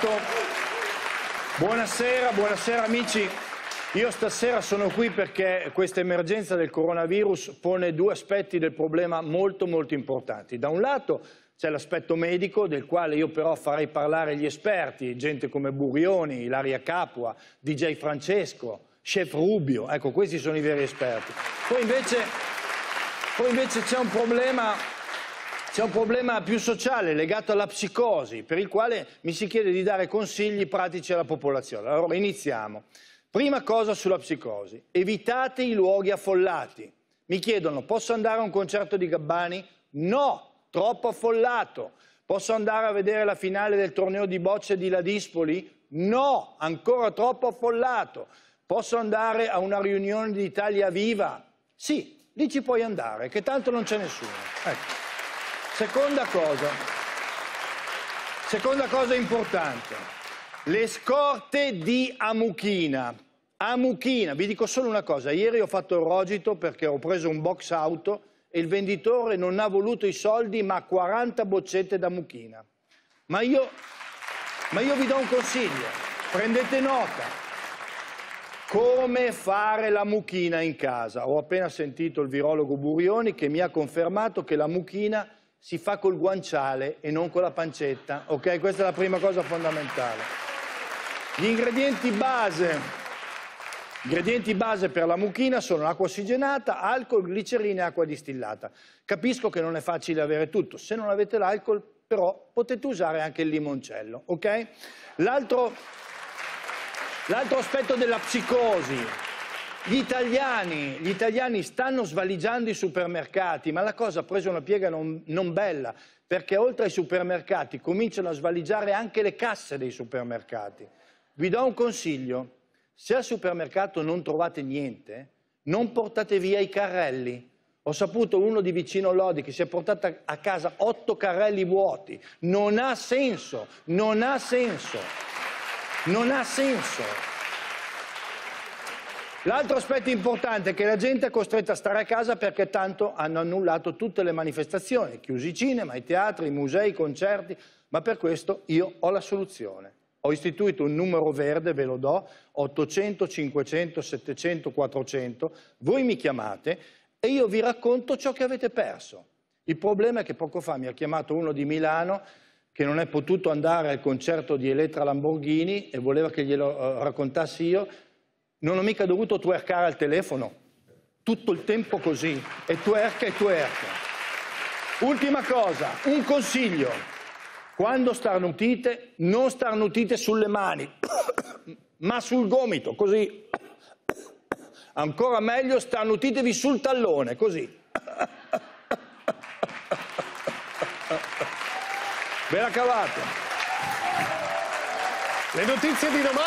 tanto. Buonasera, buonasera amici. Io stasera sono qui perché questa emergenza del coronavirus pone due aspetti del problema molto molto importanti. Da un lato c'è l'aspetto medico del quale io però farei parlare gli esperti, gente come Burioni, Ilaria Capua, DJ Francesco, Chef Rubio, ecco questi sono i veri esperti. Poi invece, poi invece c'è un problema c'è un problema più sociale legato alla psicosi, per il quale mi si chiede di dare consigli pratici alla popolazione. Allora iniziamo. Prima cosa sulla psicosi, evitate i luoghi affollati. Mi chiedono, posso andare a un concerto di Gabbani? No, troppo affollato. Posso andare a vedere la finale del torneo di bocce di Ladispoli? No, ancora troppo affollato. Posso andare a una riunione di Italia Viva? Sì, lì ci puoi andare, che tanto non c'è nessuno. Ecco. Seconda cosa, seconda cosa importante, le scorte di Amuchina. Amuchina, vi dico solo una cosa, ieri ho fatto il rogito perché ho preso un box auto e il venditore non ha voluto i soldi ma 40 boccette da mucchina. Ma io, ma io vi do un consiglio, prendete nota. Come fare la mucchina in casa? Ho appena sentito il virologo Burioni che mi ha confermato che la mucchina si fa col guanciale e non con la pancetta, ok? Questa è la prima cosa fondamentale. Gli ingredienti base. ingredienti base per la mucchina sono acqua ossigenata, alcol, glicerina e acqua distillata. Capisco che non è facile avere tutto, se non avete l'alcol però potete usare anche il limoncello, ok? L'altro aspetto della psicosi gli italiani, gli italiani, stanno svaligiando i supermercati, ma la cosa ha preso una piega non, non, bella, perché oltre ai supermercati cominciano a svaligiare anche le casse dei supermercati. Vi do un consiglio, se al supermercato non trovate niente, non portate via i carrelli. Ho saputo uno di vicino Lodi che si è portato a casa otto carrelli vuoti. Non ha senso, non ha senso, non ha senso. L'altro aspetto importante è che la gente è costretta a stare a casa perché tanto hanno annullato tutte le manifestazioni, chiusi i cinema, i teatri, i musei, i concerti, ma per questo io ho la soluzione. Ho istituito un numero verde, ve lo do, 800 500 700 400, voi mi chiamate e io vi racconto ciò che avete perso. Il problema è che poco fa mi ha chiamato uno di Milano che non è potuto andare al concerto di Elettra Lamborghini e voleva che glielo eh, raccontassi io non ho mica dovuto twerkare al telefono. Tutto il tempo così. E twerk e twerk. Ultima cosa, un consiglio. Quando starnutite, non starnutite sulle mani, ma sul gomito, così. Ancora meglio, starnutitevi sul tallone, così. Ve la cavate. Le notizie di domani.